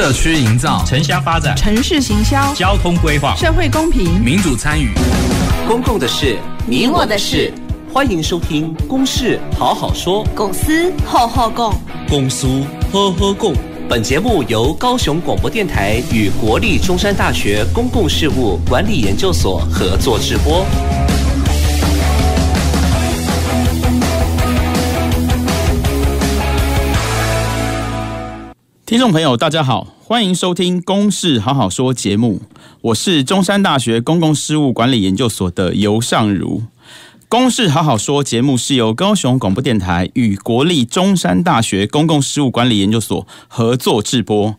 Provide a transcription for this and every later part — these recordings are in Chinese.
社区营造，城乡发展，城市行销，交通规划，社会公平，民主参与，公共的事，你我的事。欢迎收听《公事好好说》，公司好好共，公司呵呵共。本节目由高雄广播电台与国立中山大学公共事务管理研究所合作直播。听众朋友，大家好，欢迎收听《公事好好说》节目。我是中山大学公共事务管理研究所的尤尚如，《公事好好说》节目是由高雄广播电台与国立中山大学公共事务管理研究所合作制播。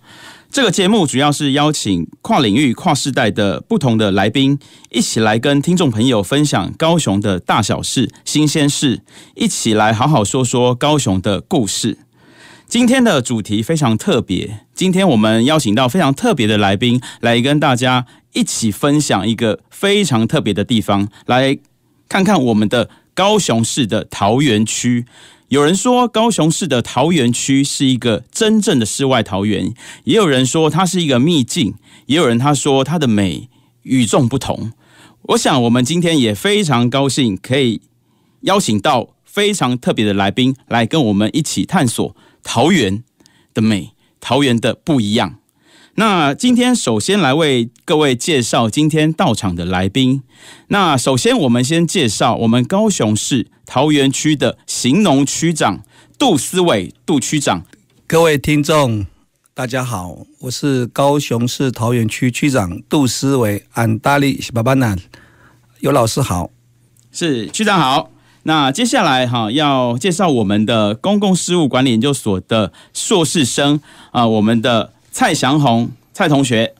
这个节目主要是邀请跨领域、跨世代的不同的来宾，一起来跟听众朋友分享高雄的大小事、新鲜事，一起来好好说说高雄的故事。今天的主题非常特别。今天我们邀请到非常特别的来宾，来跟大家一起分享一个非常特别的地方，来看看我们的高雄市的桃园区。有人说高雄市的桃园区是一个真正的世外桃源，也有人说它是一个秘境，也有人他说它的美与众不同。我想我们今天也非常高兴可以邀请到非常特别的来宾，来跟我们一起探索。桃园的美，桃园的不一样。那今天首先来为各位介绍今天到场的来宾。那首先我们先介绍我们高雄市桃园区的行农区长杜思伟杜区长。各位听众，大家好，我是高雄市桃园区区长杜思伟，安达利西巴巴南。有老师好，是区长好。那接下来哈，要介绍我们的公共事务管理研究所的硕士生啊，我们的蔡祥宏蔡同学。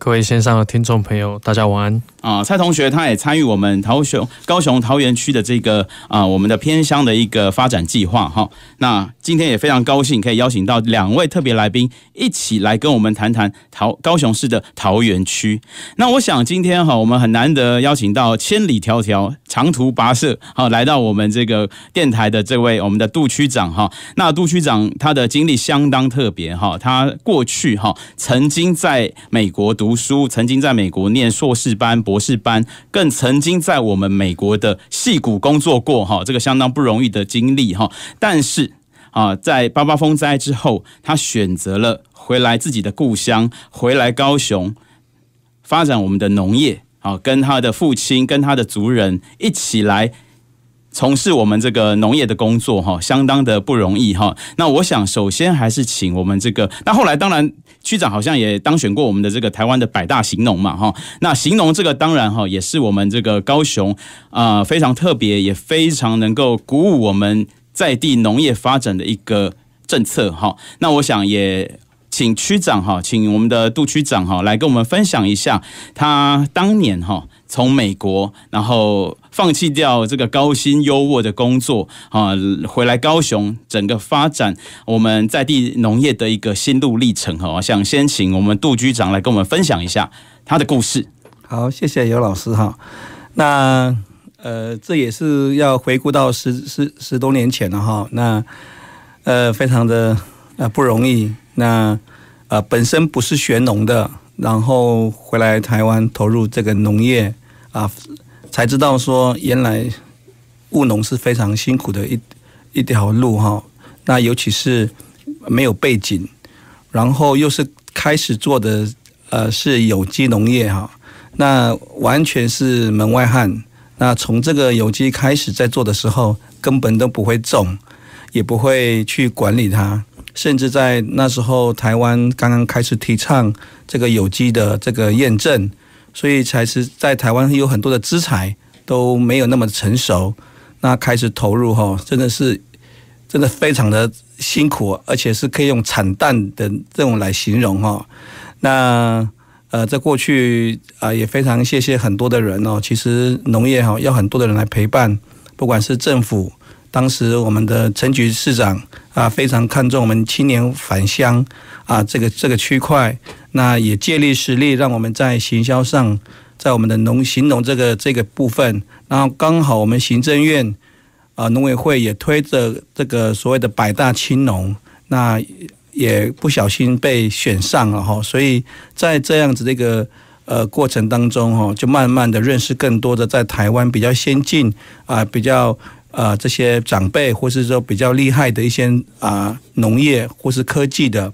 各位线上的听众朋友，大家晚安啊！蔡同学他也参与我们桃雄高雄桃园区的这个啊，我们的偏乡的一个发展计划哈。那今天也非常高兴可以邀请到两位特别来宾一起来跟我们谈谈桃高雄市的桃园区。那我想今天哈，我们很难得邀请到千里迢迢。长途跋涉，好来到我们这个电台的这位我们的杜区长，哈，那杜区长他的经历相当特别，哈，他过去哈曾经在美国读书，曾经在美国念硕士班、博士班，更曾经在我们美国的戏谷工作过，哈，这个相当不容易的经历，哈，但是啊，在八八风灾之后，他选择了回来自己的故乡，回来高雄发展我们的农业。跟他的父亲，跟他的族人一起来从事我们这个农业的工作，哈，相当的不容易，哈。那我想，首先还是请我们这个……那后来，当然，区长好像也当选过我们的这个台湾的百大行农嘛，哈。那行农这个当然哈，也是我们这个高雄啊，非常特别，也非常能够鼓舞我们在地农业发展的一个政策，哈。那我想也。请区长哈，请我们的杜区长哈来跟我们分享一下他当年哈从美国然后放弃掉这个高薪优渥的工作啊，回来高雄整个发展我们在地农业的一个心路历程哈，想先请我们杜局长来跟我们分享一下他的故事。好，谢谢尤老师哈。那呃，这也是要回顾到十十十多年前了哈。那呃，非常的。啊，不容易。那，呃，本身不是学农的，然后回来台湾投入这个农业啊，才知道说原来务农是非常辛苦的一一条路哈。那尤其是没有背景，然后又是开始做的呃是有机农业哈，那完全是门外汉。那从这个有机开始在做的时候，根本都不会种，也不会去管理它。甚至在那时候，台湾刚刚开始提倡这个有机的这个验证，所以才是在台湾有很多的资产都没有那么成熟，那开始投入哈，真的是真的非常的辛苦，而且是可以用惨淡的这种来形容哈。那呃，在过去啊，也非常谢谢很多的人哦，其实农业哈要很多的人来陪伴，不管是政府。当时我们的陈局市长啊，非常看重我们青年返乡啊，这个这个区块，那也借力使力，让我们在行销上，在我们的农行农这个这个部分，然后刚好我们行政院啊农委会也推着这个所谓的百大青农，那也不小心被选上了哈，所以在这样子这个呃过程当中哈，就慢慢的认识更多的在台湾比较先进啊，比较。呃这些长辈或是说比较厉害的一些啊，农业或是科技的，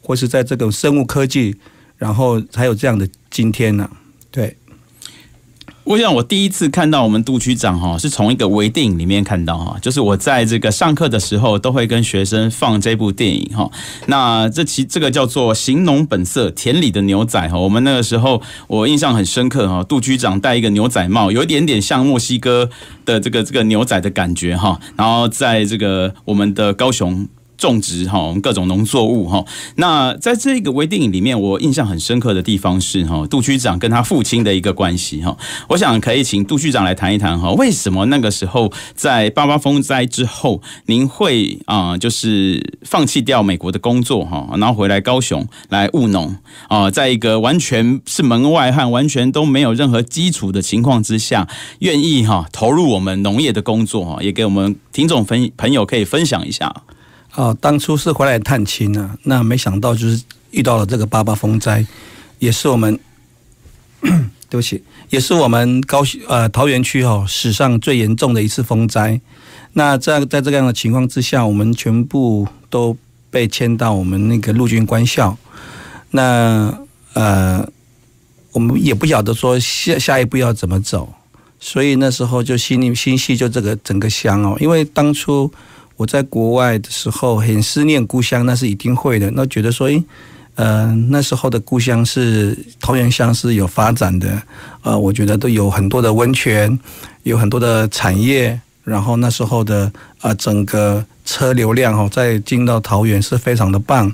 或是在这种生物科技，然后才有这样的今天呢，对。我想我第一次看到我们杜区长哈，是从一个微电影里面看到哈，就是我在这个上课的时候都会跟学生放这部电影哈。那这其这个叫做《行农本色：田里的牛仔》哈，我们那个时候我印象很深刻哈。杜区长戴一个牛仔帽，有一点点像墨西哥的这个这个牛仔的感觉哈。然后在这个我们的高雄。种植哈，我们各种农作物哈。那在这个微电影里面，我印象很深刻的地方是哈，杜区长跟他父亲的一个关系哈。我想可以请杜区长来谈一谈哈，为什么那个时候在八八风灾之后，您会啊，就是放弃掉美国的工作哈，然后回来高雄来务农啊，在一个完全是门外汉、完全都没有任何基础的情况之下，愿意哈投入我们农业的工作哈，也给我们听众分朋友可以分享一下。哦，当初是回来探亲啊，那没想到就是遇到了这个八八风灾，也是我们，对不起，也是我们高呃桃园区哦史上最严重的一次风灾。那在在这样的情况之下，我们全部都被迁到我们那个陆军官校。那呃，我们也不晓得说下下一步要怎么走，所以那时候就心里心系就这个整个乡哦，因为当初。我在国外的时候很思念故乡，那是一定会的。那觉得说，诶，呃，那时候的故乡是桃源乡是有发展的，啊，我觉得都有很多的温泉，有很多的产业。然后那时候的啊，整个车流量哦，在进到桃园是非常的棒。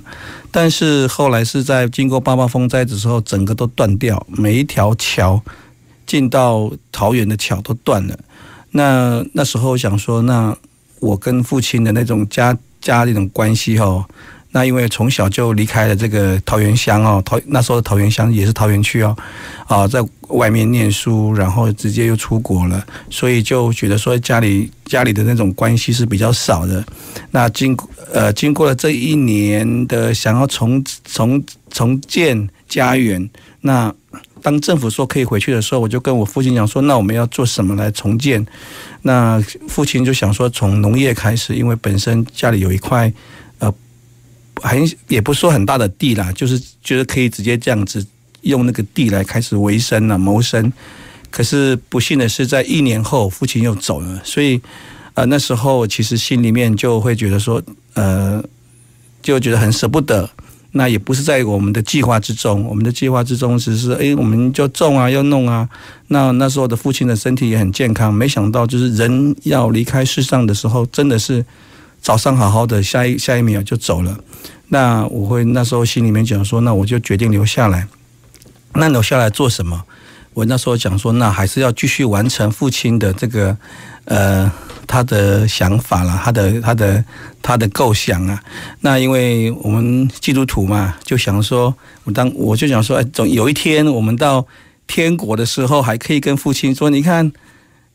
但是后来是在经过八八风灾的时候，整个都断掉，每一条桥进到桃园的桥都断了。那那时候想说，那。我跟父亲的那种家家那种关系哦。那因为从小就离开了这个桃园乡哦，桃那时候桃园乡也是桃园区哦，啊，在外面念书，然后直接又出国了，所以就觉得说家里家里的那种关系是比较少的。那经呃经过了这一年的想要重重重建家园，那。当政府说可以回去的时候，我就跟我父亲讲说：“那我们要做什么来重建？”那父亲就想说：“从农业开始，因为本身家里有一块，呃，很也不说很大的地啦，就是就是可以直接这样子用那个地来开始维生了谋生。”可是不幸的是，在一年后父亲又走了，所以呃，那时候其实心里面就会觉得说，呃，就觉得很舍不得。那也不是在我们的计划之中，我们的计划之中只是，哎，我们就种啊，要弄啊。那那时候的父亲的身体也很健康，没想到就是人要离开世上的时候，真的是早上好好的，下一下一秒就走了。那我会那时候心里面讲说，那我就决定留下来。那留下来做什么？我那时候讲说，那还是要继续完成父亲的这个，呃，他的想法啦，他的他的他的构想啊。那因为我们基督徒嘛，就想说，我当我就想说，总有一天我们到天国的时候，还可以跟父亲说，你看，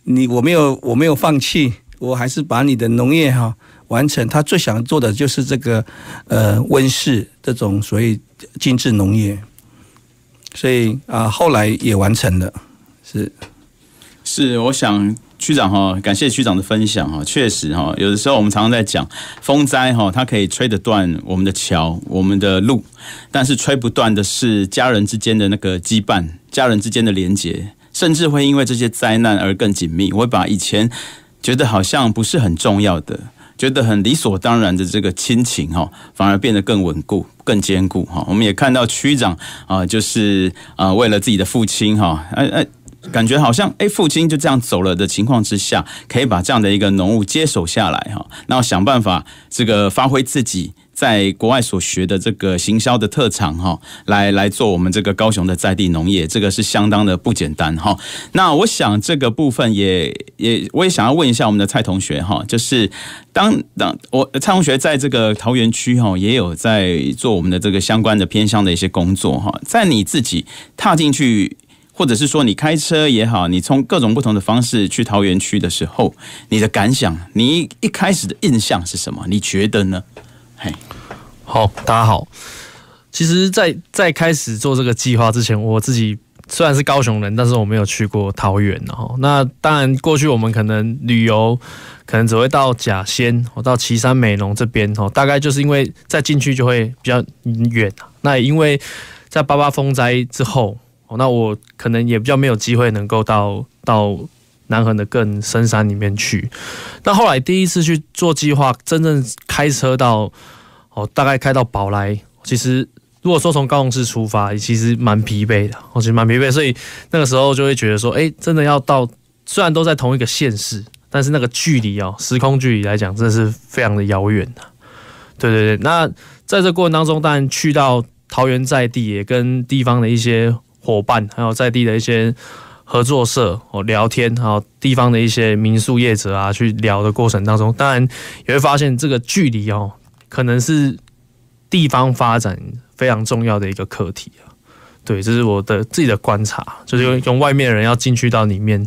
你我没有我没有放弃，我还是把你的农业哈完成。他最想做的就是这个，呃，温室这种所谓精致农业。所以啊，后来也完成了，是是。我想区长哈，感谢区长的分享哈，确实哈。有的时候我们常常在讲风灾哈，它可以吹得断我们的桥、我们的路，但是吹不断的是家人之间的那个羁绊、家人之间的连结，甚至会因为这些灾难而更紧密。我会把以前觉得好像不是很重要的。觉得很理所当然的这个亲情哈，反而变得更稳固、更坚固哈。我们也看到区长啊，就是啊，为了自己的父亲哈，哎哎，感觉好像哎，父亲就这样走了的情况之下，可以把这样的一个浓雾接手下来哈，然后想办法这个发挥自己。在国外所学的这个行销的特长哈，来来做我们这个高雄的在地农业，这个是相当的不简单哈。那我想这个部分也也我也想要问一下我们的蔡同学哈，就是当当我蔡同学在这个桃园区哈，也有在做我们的这个相关的偏乡的一些工作哈。在你自己踏进去，或者是说你开车也好，你从各种不同的方式去桃园区的时候，你的感想，你一开始的印象是什么？你觉得呢？嘿，好，大家好。其实，在在开始做这个计划之前，我自己虽然是高雄人，但是我没有去过桃园哦。那当然，过去我们可能旅游，可能只会到甲仙，我到岐山、美浓这边哦。大概就是因为在进去就会比较远那因为在八八风灾之后，那我可能也比较没有机会能够到到。南横的更深山里面去，那后来第一次去做计划，真正开车到哦，大概开到宝来。其实如果说从高雄市出发，其实蛮疲惫的，我觉得蛮疲惫。所以那个时候就会觉得说，哎，真的要到，虽然都在同一个县市，但是那个距离哦，时空距离来讲，真的是非常的遥远的。对对对，那在这过程当中，当然去到桃园在地，也跟地方的一些伙伴，还有在地的一些。合作社哦，聊天后地方的一些民宿业者啊，去聊的过程当中，当然也会发现这个距离哦，可能是地方发展非常重要的一个课题啊。对，这是我的自己的观察，就是用外面人要进去到里面，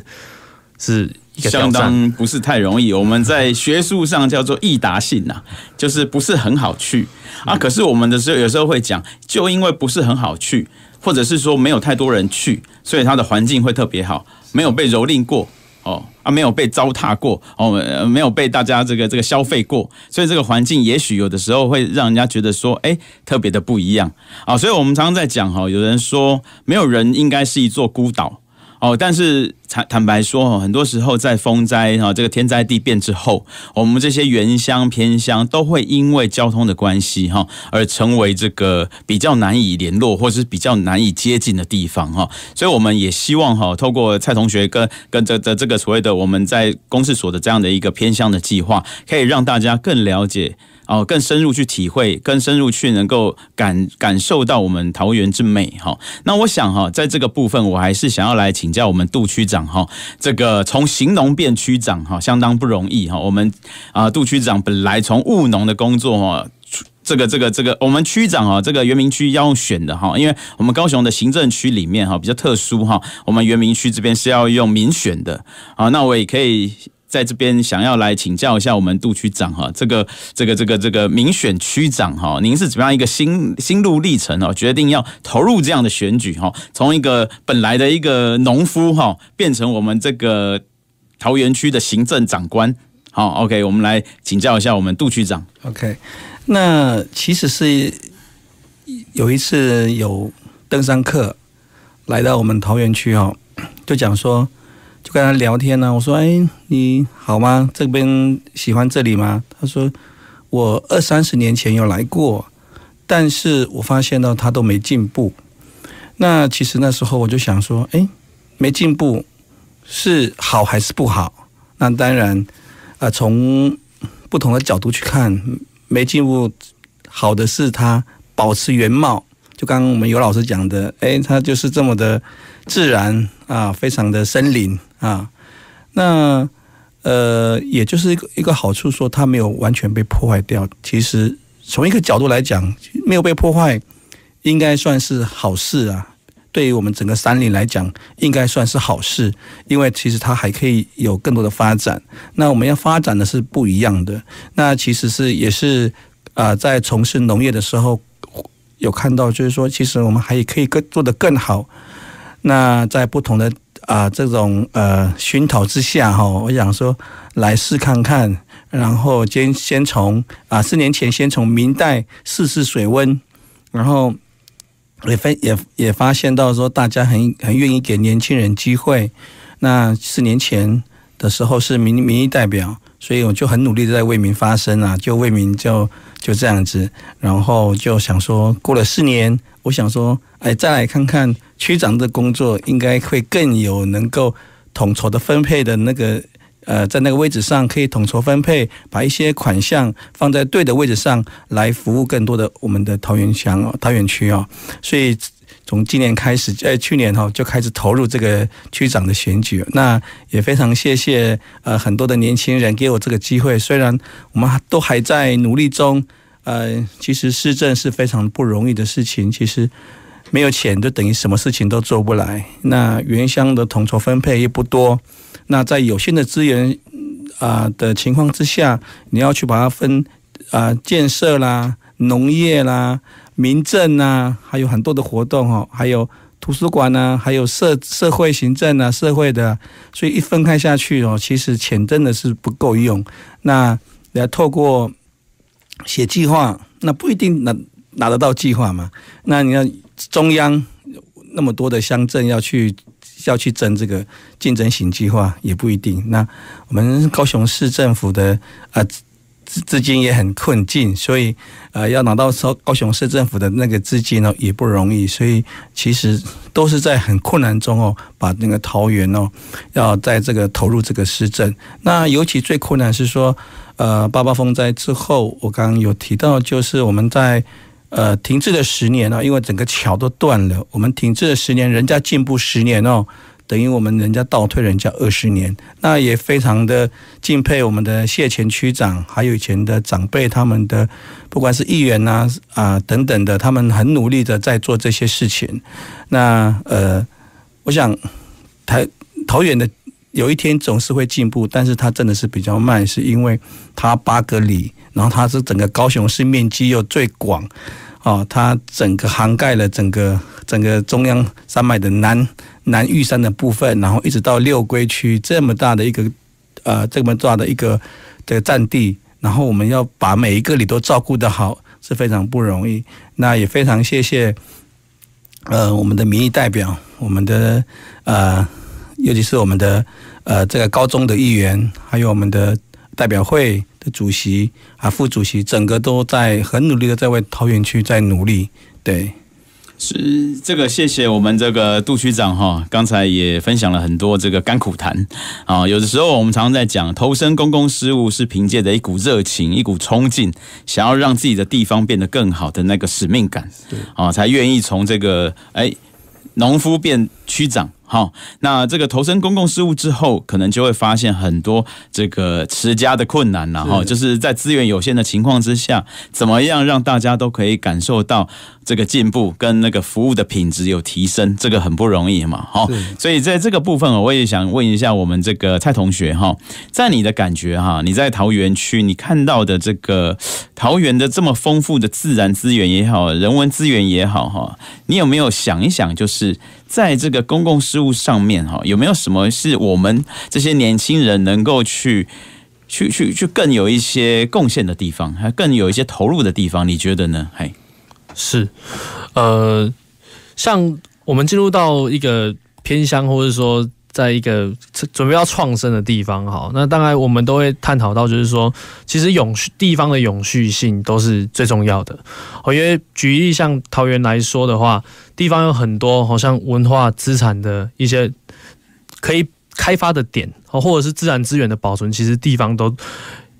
是相当不是太容易。我们在学术上叫做易达性呐，就是不是很好去啊。可是我们的时候有时候会讲，就因为不是很好去。或者是说没有太多人去，所以它的环境会特别好，没有被蹂躏过哦啊，没有被糟蹋过哦，没有被大家这个这个消费过，所以这个环境也许有的时候会让人家觉得说，哎，特别的不一样啊。所以我们常常在讲哈，有人说没有人应该是一座孤岛。哦，但是坦坦白说，很多时候在风灾哈这个天灾地变之后，我们这些原乡偏乡都会因为交通的关系哈，而成为这个比较难以联络或是比较难以接近的地方哈。所以我们也希望哈，透过蔡同学跟跟这这这个所谓的我们在公事所的这样的一个偏乡的计划，可以让大家更了解。哦，更深入去体会，更深入去能够感感受到我们桃园之美哈。那我想哈，在这个部分，我还是想要来请教我们杜区长哈。这个从行农变区长哈，相当不容易哈。我们啊，杜区长本来从务农的工作哈，这个这个这个，我们区长啊，这个原民区要用选的哈，因为我们高雄的行政区里面哈比较特殊哈，我们原民区这边是要用民选的。啊，那我也可以。在这边想要来请教一下我们杜区长哈，这个这个这个这个民选区长哈，您是怎么样一个心心路历程哦？决定要投入这样的选举哈，从一个本来的一个农夫哈，变成我们这个桃园区的行政长官。好，OK，我们来请教一下我们杜区长。OK，那其实是有一次有登山客来到我们桃园区哦，就讲说。就跟他聊天呢，我说：“哎，你好吗？这边喜欢这里吗？”他说：“我二三十年前有来过，但是我发现到他都没进步。那其实那时候我就想说，哎，没进步是好还是不好？那当然啊，从不同的角度去看，没进步好的是他保持原貌。就刚刚我们有老师讲的，哎，他就是这么的自然啊，非常的森林。”啊，那呃，也就是一个一个好处，说它没有完全被破坏掉。其实从一个角度来讲，没有被破坏，应该算是好事啊。对于我们整个山林来讲，应该算是好事，因为其实它还可以有更多的发展。那我们要发展的是不一样的。那其实是也是啊，在从事农业的时候，有看到就是说，其实我们还可以更做得更好。那在不同的。啊，这种呃熏陶之下哈，我想说来试看看，然后先先从啊四年前先从明代试试水温，然后也分也也发现到说大家很很愿意给年轻人机会。那四年前的时候是民民意代表，所以我就很努力的在为民发声啊，就为民就。就这样子，然后就想说，过了四年，我想说，哎，再来看看区长的工作，应该会更有能够统筹的分配的那个，呃，在那个位置上可以统筹分配，把一些款项放在对的位置上，来服务更多的我们的桃园乡哦，桃园区哦，所以。从今年开始，呃，去年哈就开始投入这个区长的选举。那也非常谢谢呃很多的年轻人给我这个机会。虽然我们都还在努力中，呃，其实施政是非常不容易的事情。其实没有钱就等于什么事情都做不来。那原乡的统筹分配也不多。那在有限的资源啊的情况之下，你要去把它分啊建设啦、农业啦。民政啊，还有很多的活动哦，还有图书馆呐，还有社社会行政啊，社会的，所以一分开下去哦，其实钱真的是不够用。那要透过写计划，那不一定拿拿得到计划嘛。那你要中央那么多的乡镇要去要去争这个竞争型计划，也不一定。那我们高雄市政府的啊。资金也很困境，所以呃，要拿到说高雄市政府的那个资金呢，也不容易，所以其实都是在很困难中哦，把那个桃园哦，要在这个投入这个施政。那尤其最困难是说，呃，八八风灾之后，我刚刚有提到，就是我们在呃停滞了十年呢，因为整个桥都断了，我们停滞了十年，人家进步十年哦。等于我们人家倒退人家二十年，那也非常的敬佩我们的谢前区长，还有以前的长辈，他们的不管是议员啊啊等等的，他们很努力的在做这些事情。那呃，我想台桃园的有一天总是会进步，但是它真的是比较慢，是因为它八个里，然后它是整个高雄市面积又最广。哦，它整个涵盖了整个整个中央山脉的南南玉山的部分，然后一直到六龟区这么大的一个，呃，这么大的一个这个地，然后我们要把每一个里都照顾的好是非常不容易，那也非常谢谢，呃，我们的民意代表，我们的呃，尤其是我们的呃这个高中的议员，还有我们的代表会。的主席啊，副主席，整个都在很努力的在为桃园区在努力，对，是这个，谢谢我们这个杜区长哈，刚才也分享了很多这个甘苦谈啊，有的时候我们常常在讲，投身公共事务是凭借着一股热情，一股冲劲，想要让自己的地方变得更好的那个使命感，对，啊，才愿意从这个哎，农夫变区长。好，那这个投身公共事务之后，可能就会发现很多这个持家的困难了哈。就是在资源有限的情况之下，怎么样让大家都可以感受到这个进步跟那个服务的品质有提升，这个很不容易嘛。哈，所以在这个部分我也想问一下我们这个蔡同学哈，在你的感觉哈，你在桃园区你看到的这个桃园的这么丰富的自然资源也好，人文资源也好哈，你有没有想一想就是？在这个公共事务上面，哈，有没有什么是我们这些年轻人能够去、去、去、去更有一些贡献的地方，还更有一些投入的地方？你觉得呢？嘿，是，呃，像我们进入到一个偏乡，或者说。在一个准备要创生的地方，好，那当然我们都会探讨到，就是说，其实永续地方的永续性都是最重要的。我因为举例像桃园来说的话，地方有很多，好像文化资产的一些可以开发的点，或者是自然资源的保存，其实地方都。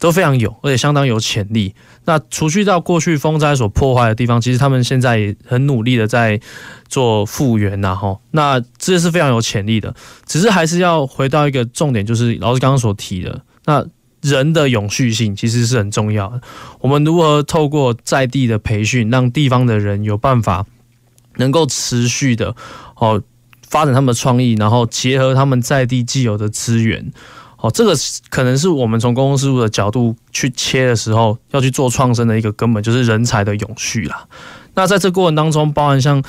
都非常有，而且相当有潜力。那除去到过去风灾所破坏的地方，其实他们现在很努力的在做复原呐，吼，那这是非常有潜力的。只是还是要回到一个重点，就是老师刚刚所提的，那人的永续性其实是很重要。的。我们如何透过在地的培训，让地方的人有办法能够持续的哦发展他们的创意，然后结合他们在地既有的资源。哦，这个可能是我们从公共事务的角度去切的时候，要去做创新的一个根本，就是人才的永续啦。那在这过程当中，包含像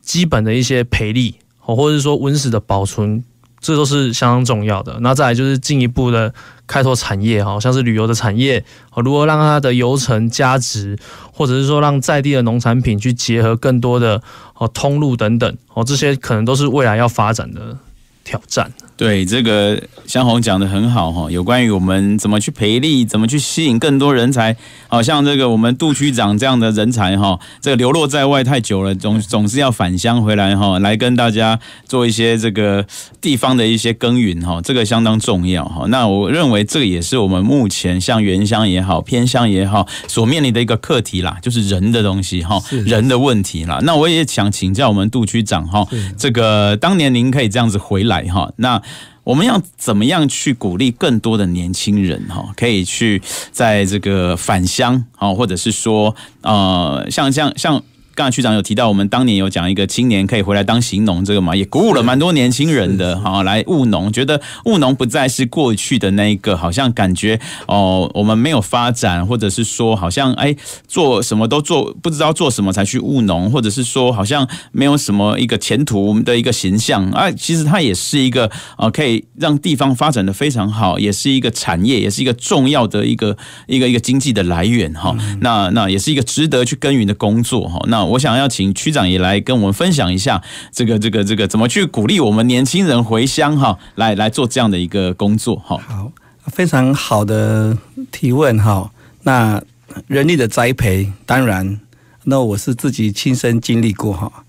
基本的一些赔利，哦，或者是说温室的保存，这都是相当重要的。那再来就是进一步的开拓产业，哈，像是旅游的产业，如何让它的游程加值，或者是说让在地的农产品去结合更多的哦通路等等，哦，这些可能都是未来要发展的挑战。对这个湘红讲的很好哈，有关于我们怎么去培力，怎么去吸引更多人才，好像这个我们杜区长这样的人才哈，这个流落在外太久了，总总是要返乡回来哈，来跟大家做一些这个地方的一些耕耘哈，这个相当重要哈。那我认为这也是我们目前像原乡也好，偏乡也好所面临的一个课题啦，就是人的东西哈，人的问题啦。那我也想请教我们杜区长哈，这个当年您可以这样子回来哈，那我们要怎么样去鼓励更多的年轻人哈，可以去在这个返乡啊，或者是说呃，像像像。区长有提到，我们当年有讲一个青年可以回来当行农，这个嘛也鼓舞了蛮多年轻人的哈，来务农，觉得务农不再是过去的那一个，好像感觉哦，我们没有发展，或者是说好像哎，做什么都做不知道做什么才去务农，或者是说好像没有什么一个前途的一个形象啊。其实它也是一个呃，可以让地方发展的非常好，也是一个产业，也是一个重要的一个一个一个经济的来源哈。那那也是一个值得去耕耘的工作哈。那我想要请区长也来跟我们分享一下这个这个这个怎么去鼓励我们年轻人回乡哈，来来做这样的一个工作哈。好，非常好的提问哈。那人力的栽培，当然，那我是自己亲身经历过哈。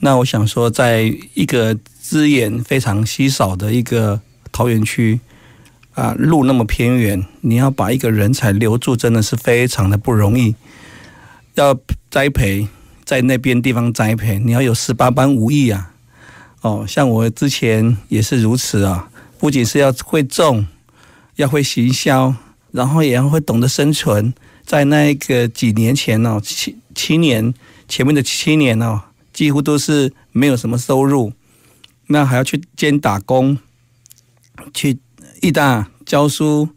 那我想说，在一个资源非常稀少的一个桃园区啊，路那么偏远，你要把一个人才留住，真的是非常的不容易。要栽培。在那边地方栽培，你要有十八般武艺啊！哦，像我之前也是如此啊，不仅是要会种，要会行销，然后也要会懂得生存。在那个几年前呢，七七年前面的七年呢，几乎都是没有什么收入，那还要去兼打工，去一大教书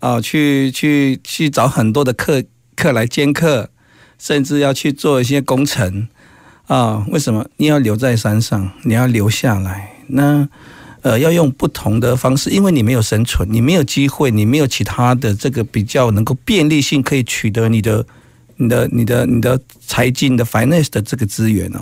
啊，去去去找很多的课课来兼课。甚至要去做一些工程啊？为什么你要留在山上？你要留下来？那呃，要用不同的方式，因为你没有生存，你没有机会，你没有其他的这个比较能够便利性可以取得你的、你的、你的、你的财经的 finance 的这个资源哦。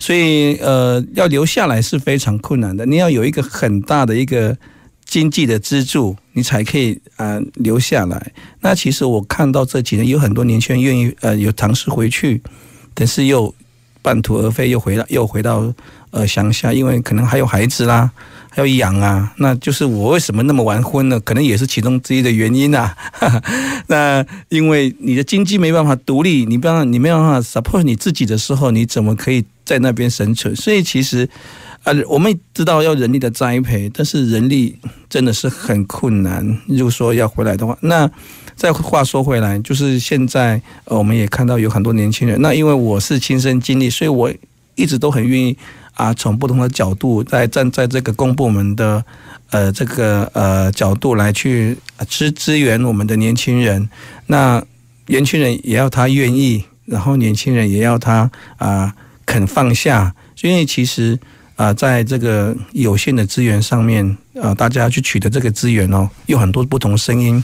所以呃，要留下来是非常困难的。你要有一个很大的一个经济的支柱。你才可以呃留下来。那其实我看到这几年有很多年轻人愿意呃有尝试回去，但是又半途而废，又回到又回到呃乡下，因为可能还有孩子啦，还要养啊。那就是我为什么那么晚婚呢？可能也是其中之一的原因啊。那因为你的经济没办法独立，你不要你没办法 support 你自己的时候，你怎么可以在那边生存？所以其实。啊，我们知道要人力的栽培，但是人力真的是很困难。如果说要回来的话，那再话说回来，就是现在我们也看到有很多年轻人。那因为我是亲身经历，所以我一直都很愿意啊，从不同的角度，在站在这个公部门的呃这个呃角度来去支支援我们的年轻人。那年轻人也要他愿意，然后年轻人也要他啊肯放下，因为其实。啊，在这个有限的资源上面，啊，大家去取得这个资源哦，有很多不同声音，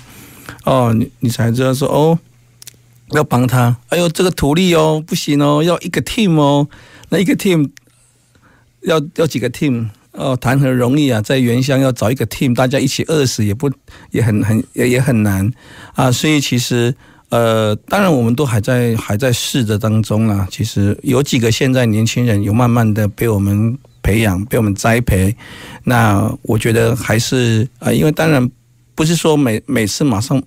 哦，你你才知道说哦，要帮他，哎呦，这个图立哦不行哦，要一个 team 哦，那一个 team，要要几个 team 哦，谈何容易啊，在原乡要找一个 team，大家一起饿死也不也很很也也很难啊，所以其实呃，当然我们都还在还在试着当中啊，其实有几个现在年轻人有慢慢的被我们。培养被我们栽培，那我觉得还是啊，因为当然不是说每每次马上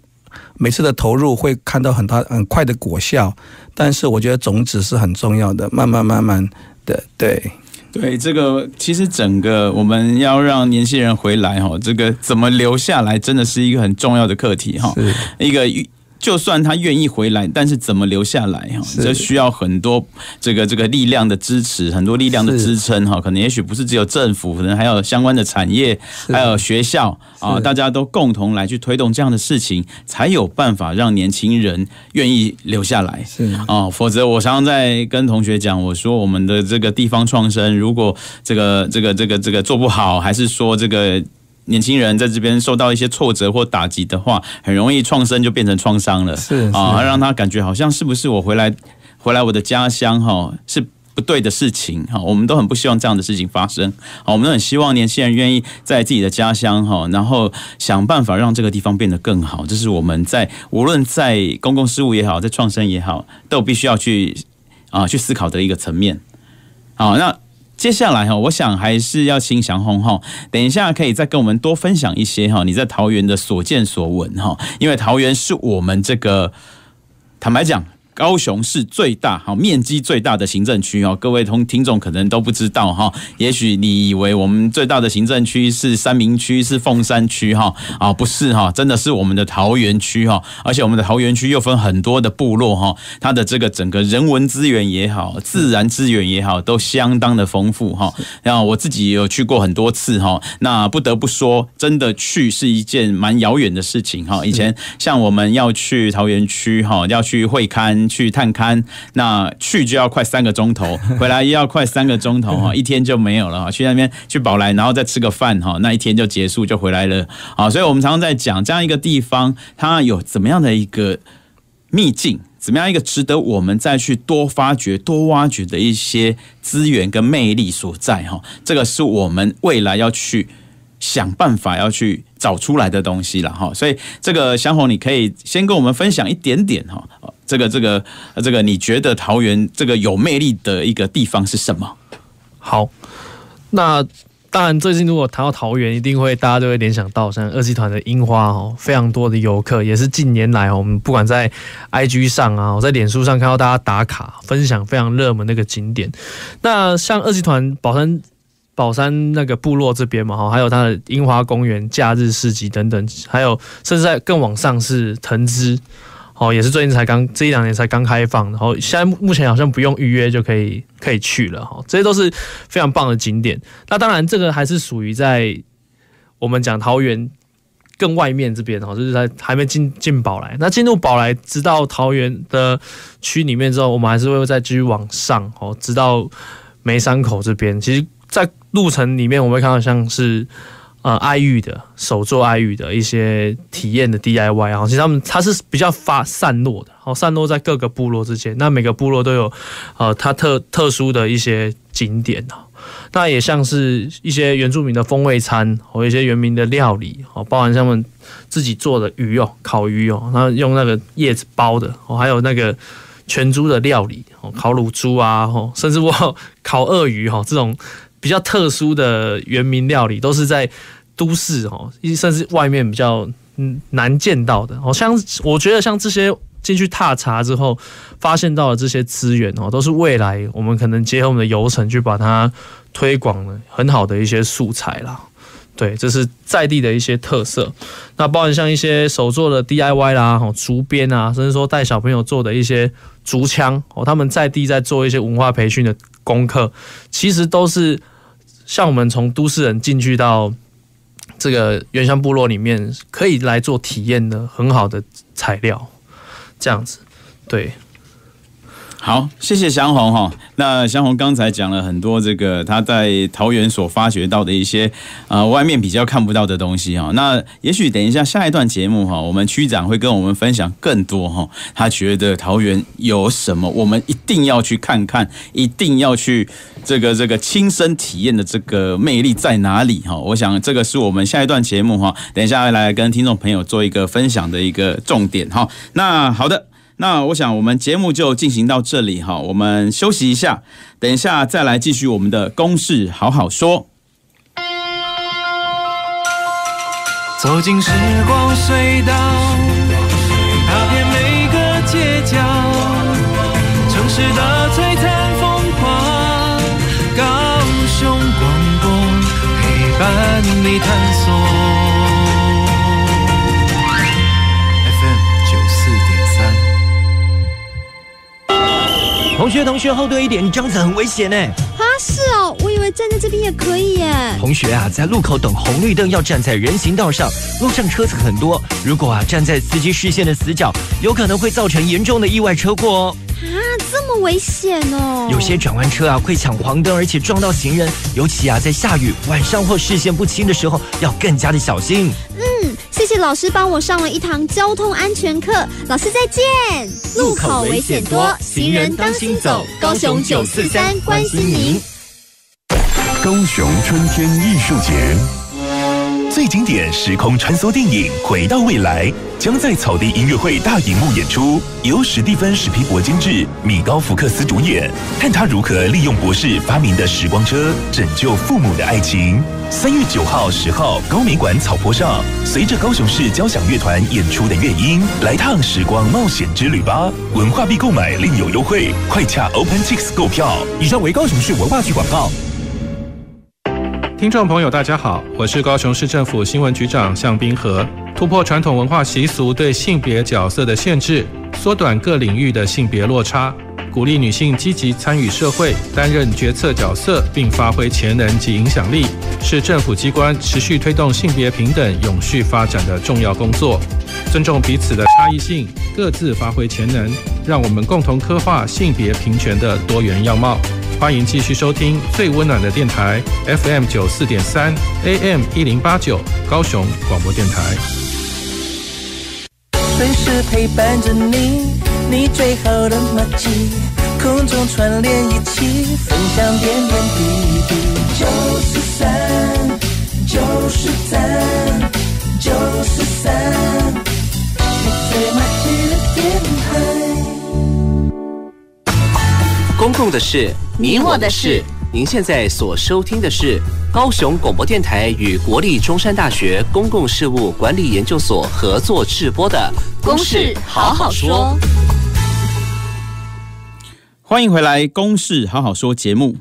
每次的投入会看到很大很快的果效，但是我觉得种子是很重要的，慢慢慢慢的，对对，这个其实整个我们要让年轻人回来哈，这个怎么留下来真的是一个很重要的课题哈，一个。就算他愿意回来，但是怎么留下来哈？这需要很多这个这个力量的支持，很多力量的支撑哈。可能也许不是只有政府，可能还有相关的产业，还有学校啊，大家都共同来去推动这样的事情，才有办法让年轻人愿意留下来。是啊，否则我常常在跟同学讲，我说我们的这个地方创生，如果这个这个这个这个做不好，还是说这个。年轻人在这边受到一些挫折或打击的话，很容易创伤就变成创伤了。是啊，让他感觉好像是不是我回来回来我的家乡哈是不对的事情哈。我们都很不希望这样的事情发生。好，我们很希望年轻人愿意在自己的家乡哈，然后想办法让这个地方变得更好。这是我们在无论在公共事务也好，在创生也好，都必须要去啊去思考的一个层面。好，那。接下来哈，我想还是要请祥红哈，等一下可以再跟我们多分享一些哈，你在桃园的所见所闻哈，因为桃园是我们这个坦白讲。高雄市最大、哈面积最大的行政区哦，各位同听众可能都不知道哈，也许你以为我们最大的行政区是三明区、是凤山区哈啊，不是哈，真的是我们的桃园区哈，而且我们的桃园区又分很多的部落哈，它的这个整个人文资源也好、自然资源也好，都相当的丰富哈。然后我自己也有去过很多次哈，那不得不说，真的去是一件蛮遥远的事情哈。以前像我们要去桃园区哈，要去会刊去探勘，那去就要快三个钟头，回来又要快三个钟头啊，一天就没有了去那边去宝来，然后再吃个饭哈，那一天就结束就回来了啊。所以，我们常常在讲这样一个地方，它有怎么样的一个秘境，怎么样一个值得我们再去多发掘、多挖掘的一些资源跟魅力所在哈。这个是我们未来要去想办法要去找出来的东西了哈。所以，这个香红，你可以先跟我们分享一点点哈。这个这个这个，你觉得桃园这个有魅力的一个地方是什么？好，那当然，最近如果谈到桃园，一定会大家都会联想到像二七团的樱花哦，非常多的游客，也是近年来哦，我们不管在 IG 上啊，我在脸书上看到大家打卡分享非常热门那个景点。那像二七团宝山宝山那个部落这边嘛，哈，还有它的樱花公园、假日市集等等，还有甚至在更往上是藤枝。哦，也是最近才刚这一两年才刚开放然后现在目前好像不用预约就可以可以去了哈，这些都是非常棒的景点。那当然，这个还是属于在我们讲桃园更外面这边哦，就是在还没进进宝来。那进入宝来，直到桃园的区里面之后，我们还是会再继续往上哦，直到梅山口这边。其实，在路程里面，我们会看到像是。呃，爱玉的手做爱玉的一些体验的 DIY，啊，其实他们它是比较发散落的，好，散落在各个部落之间。那每个部落都有，呃，它特特殊的一些景点哦。那也像是一些原住民的风味餐，和一些原民的料理，哦，包含他们自己做的鱼哦，烤鱼哦，那用那个叶子包的，哦，还有那个全猪的料理，哦，烤乳猪啊，哦，甚至我 烤鳄鱼哦，这种比较特殊的原民料理都是在。都市哦，一甚至外面比较嗯难见到的，好像我觉得像这些进去踏查之后，发现到的这些资源哦，都是未来我们可能结合我们的游程去把它推广的很好的一些素材啦。对，这是在地的一些特色。那包含像一些手做的 D I Y 啦，哦竹编啊，甚至说带小朋友做的一些竹枪哦，他们在地在做一些文化培训的功课，其实都是像我们从都市人进去到。这个原乡部落里面可以来做体验的很好的材料，这样子，对。好，谢谢祥红哈。那祥红刚才讲了很多这个他在桃园所发掘到的一些啊，外面比较看不到的东西哈。那也许等一下下一段节目哈，我们区长会跟我们分享更多哈。他觉得桃园有什么，我们一定要去看看，一定要去这个这个亲身体验的这个魅力在哪里哈。我想这个是我们下一段节目哈，等一下来跟听众朋友做一个分享的一个重点哈。那好的。那我想我们节目就进行到这里哈，我们休息一下，等一下再来继续我们的公事好好说。走进时光隧道，踏遍每个街角，城市的璀璨疯狂，高雄广播陪伴你探索。同学，同学，后退一点！你这样子很危险呢。啊，是哦，我以为站在这边也可以耶。同学啊，在路口等红绿灯要站在人行道上，路上车子很多，如果啊站在司机视线的死角，有可能会造成严重的意外车祸哦。啊，这么危险哦！有些转弯车啊会抢黄灯，而且撞到行人，尤其啊在下雨、晚上或视线不清的时候，要更加的小心。嗯，谢谢老师帮我上了一堂交通安全课。老师再见。路口危险多，行人当心走。高雄九四三关心您。高雄春天艺术节。最经典时空穿梭电影《回到未来》将在草地音乐会大荧幕演出，由史蒂芬·史皮伯监制，米高·福克斯主演，看他如何利用博士发明的时光车拯救父母的爱情。三月九号、十号，高美馆草坡上，随着高雄市交响乐团演出的乐音，来趟时光冒险之旅吧！文化币购买另有优惠，快洽 Open t i c k s 购票。以上为高雄市文化局广告。听众朋友，大家好，我是高雄市政府新闻局长向冰河。突破传统文化习俗对性别角色的限制，缩短各领域的性别落差，鼓励女性积极参与社会，担任决策角色，并发挥潜能及影响力，是政府机关持续推动性别平等永续发展的重要工作。尊重彼此的差异性，各自发挥潜能，让我们共同刻画性别平权的多元样貌。欢迎继续收听最温暖的电台，FM 九四点三，AM 一零八九，高雄广播电台。随时陪伴着你，你最好的马吉，空中串联一起，分享点点滴滴。九四三，九四三，九四三，最马吉的天。公共的事，你我的事。您现在所收听的是高雄广播电台与国立中山大学公共事务管理研究所合作制播的《公事好好说》。欢迎回来，《公事好好说》节目。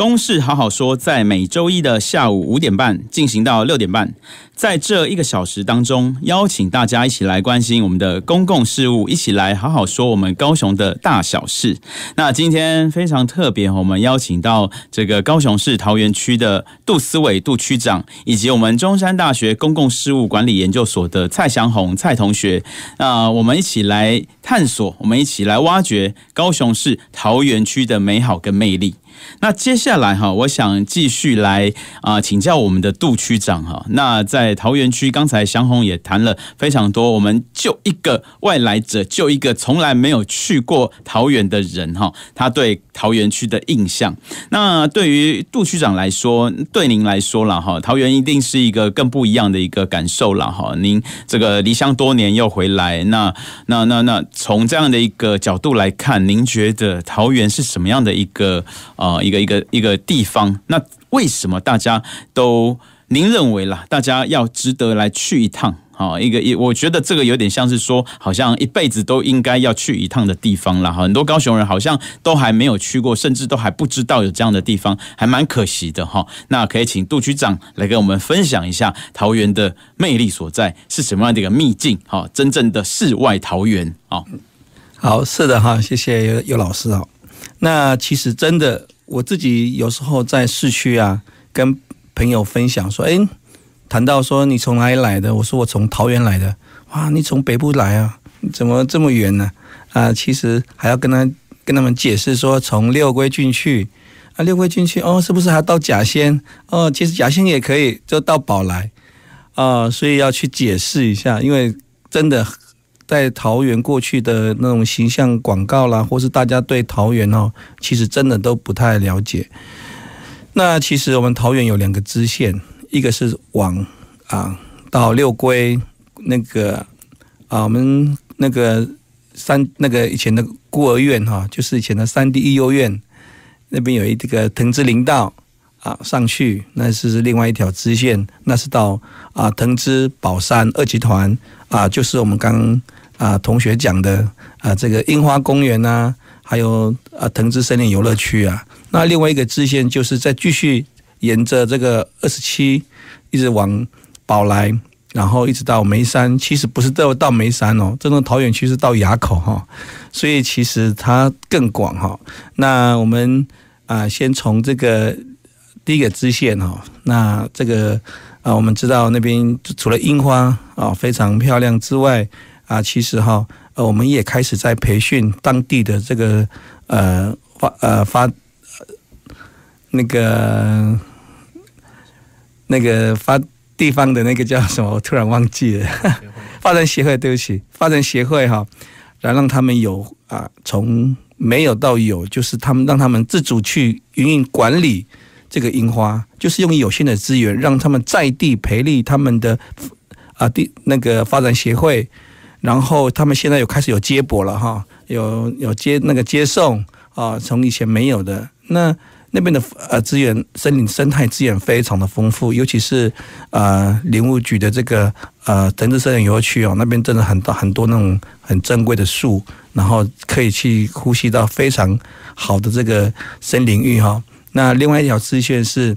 公事好好说，在每周一的下午五点半进行到六点半，在这一个小时当中，邀请大家一起来关心我们的公共事务，一起来好好说我们高雄的大小事。那今天非常特别，我们邀请到这个高雄市桃园区的杜思伟杜区长，以及我们中山大学公共事务管理研究所的蔡祥宏蔡同学。那我们一起来探索，我们一起来挖掘高雄市桃园区的美好跟魅力。那接下来哈，我想继续来啊，请教我们的杜区长哈。那在桃园区，刚才祥红也谈了非常多，我们就一个外来者，就一个从来没有去过桃园的人哈，他对桃园区的印象。那对于杜区长来说，对您来说了哈，桃园一定是一个更不一样的一个感受了哈。您这个离乡多年又回来，那那那那，从这样的一个角度来看，您觉得桃园是什么样的一个啊？啊，一个一个一个地方，那为什么大家都您认为啦？大家要值得来去一趟啊？一个一，我觉得这个有点像是说，好像一辈子都应该要去一趟的地方了。很多高雄人好像都还没有去过，甚至都还不知道有这样的地方，还蛮可惜的哈。那可以请杜局长来跟我们分享一下桃园的魅力所在是什么样的一个秘境？哈，真正的世外桃源啊。好，是的哈，谢谢尤尤老师啊。那其实真的。我自己有时候在市区啊，跟朋友分享说：“哎，谈到说你从哪里来的？”我说：“我从桃园来的。”哇，你从北部来啊？怎么这么远呢？啊，其实还要跟他跟他们解释说从六龟进去啊，六龟进去哦，是不是还到甲仙？哦，其实甲仙也可以，就到宝来啊，所以要去解释一下，因为真的。在桃园过去的那种形象广告啦，或是大家对桃园哦，其实真的都不太了解。那其实我们桃园有两个支线，一个是往啊到六龟那个啊，我们那个三那个以前的孤儿院哈，就是以前的三地一幼院那边有一这个藤枝林道啊上去，那是另外一条支线，那是到啊藤枝宝山二集团啊，就是我们刚。啊，同学讲的啊，这个樱花公园啊，还有啊藤枝森林游乐区啊，那另外一个支线就是在继续沿着这个二十七一直往宝来，然后一直到眉山，其实不是到到眉山哦，真的桃园区是到垭口哈，所以其实它更广哈。那我们啊，先从这个第一个支线哈，那这个啊，我们知道那边除了樱花啊非常漂亮之外。啊，其实哈，呃，我们也开始在培训当地的这个呃发呃发那个那个发地方的那个叫什么？我突然忘记了，发展协会，对不起，发展协会哈，来让他们有啊，从没有到有，就是他们让他们自主去运营管理这个樱花，就是用有限的资源，让他们在地培力他们的啊地那个发展协会。然后他们现在有开始有接驳了哈，有有接那个接送啊，从以前没有的。那那边的呃资源，森林生态资源非常的丰富，尤其是呃林务局的这个呃藤子森林游区哦，那边真的很大很多那种很珍贵的树，然后可以去呼吸到非常好的这个森林浴哈。那另外一条支线是。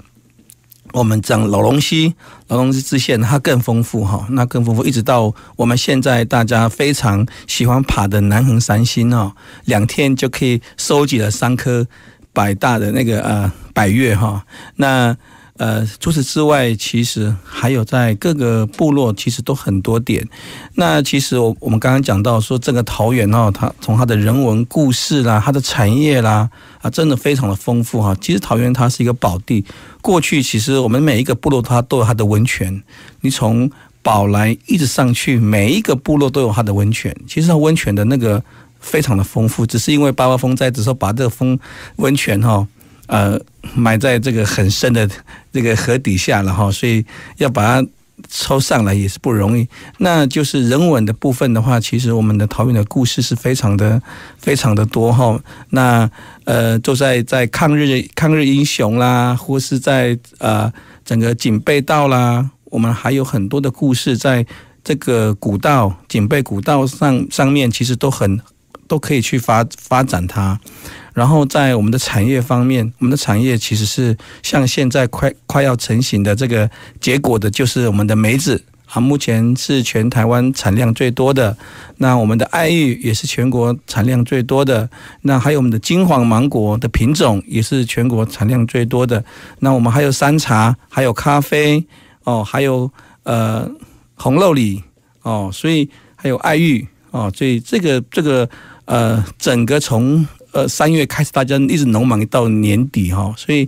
我们讲老龙溪、老龙溪支线，它更丰富哈，那更丰富，一直到我们现在大家非常喜欢爬的南横山星哈，两天就可以收集了三颗百大的那个呃百月哈，那呃除此之外，其实还有在各个部落，其实都很多点。那其实我我们刚刚讲到说，这个桃园哈，它从它的人文故事啦，它的产业啦。啊，真的非常的丰富哈！其实桃源它是一个宝地，过去其实我们每一个部落它都有它的温泉，你从宝来一直上去，每一个部落都有它的温泉。其实它温泉的那个非常的丰富，只是因为八八风灾只是把这个风温泉哈，呃，埋在这个很深的这个河底下了哈，所以要把它。抽上来也是不容易，那就是人文的部分的话，其实我们的桃园的故事是非常的、非常的多哈。那呃，就在在抗日抗日英雄啦，或是在呃整个警备道啦，我们还有很多的故事在这个古道警备古道上上面，其实都很都可以去发发展它。然后在我们的产业方面，我们的产业其实是像现在快快要成型的这个结果的，就是我们的梅子啊，目前是全台湾产量最多的。那我们的爱玉也是全国产量最多的。那还有我们的金黄芒果的品种也是全国产量最多的。那我们还有山茶，还有咖啡哦，还有呃红肉李哦，所以还有爱玉哦，所以这个这个呃整个从呃，三月开始大家一直农忙到年底哈，所以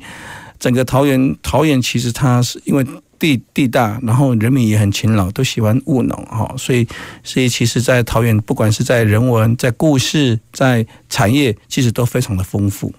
整个桃园，桃园其实它是因为地地大，然后人民也很勤劳，都喜欢务农哈，所以所以其实，在桃园，不管是在人文、在故事、在产业，其实都非常的丰富。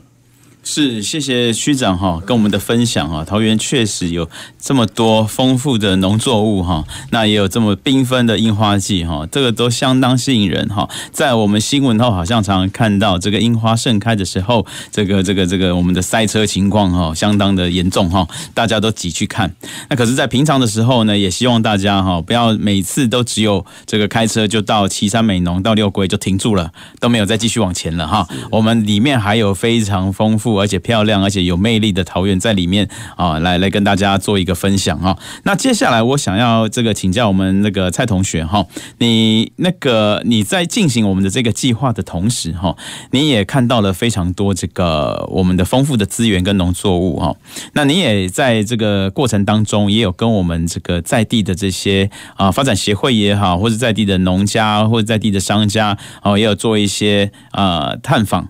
是，谢谢区长哈，跟我们的分享哈。桃园确实有这么多丰富的农作物哈，那也有这么缤纷的樱花季哈，这个都相当吸引人哈。在我们新闻后，好像常常看到这个樱花盛开的时候，这个这个这个我们的塞车情况哈，相当的严重哈，大家都挤去看。那可是，在平常的时候呢，也希望大家哈，不要每次都只有这个开车就到岐山美浓到六龟就停住了，都没有再继续往前了哈。我们里面还有非常丰富。而且漂亮，而且有魅力的桃园在里面啊，来来跟大家做一个分享哈。那接下来我想要这个请教我们那个蔡同学哈，你那个你在进行我们的这个计划的同时哈，你也看到了非常多这个我们的丰富的资源跟农作物哈。那你也在这个过程当中也有跟我们这个在地的这些啊发展协会也好，或者在地的农家或者在地的商家哦，也有做一些啊探访。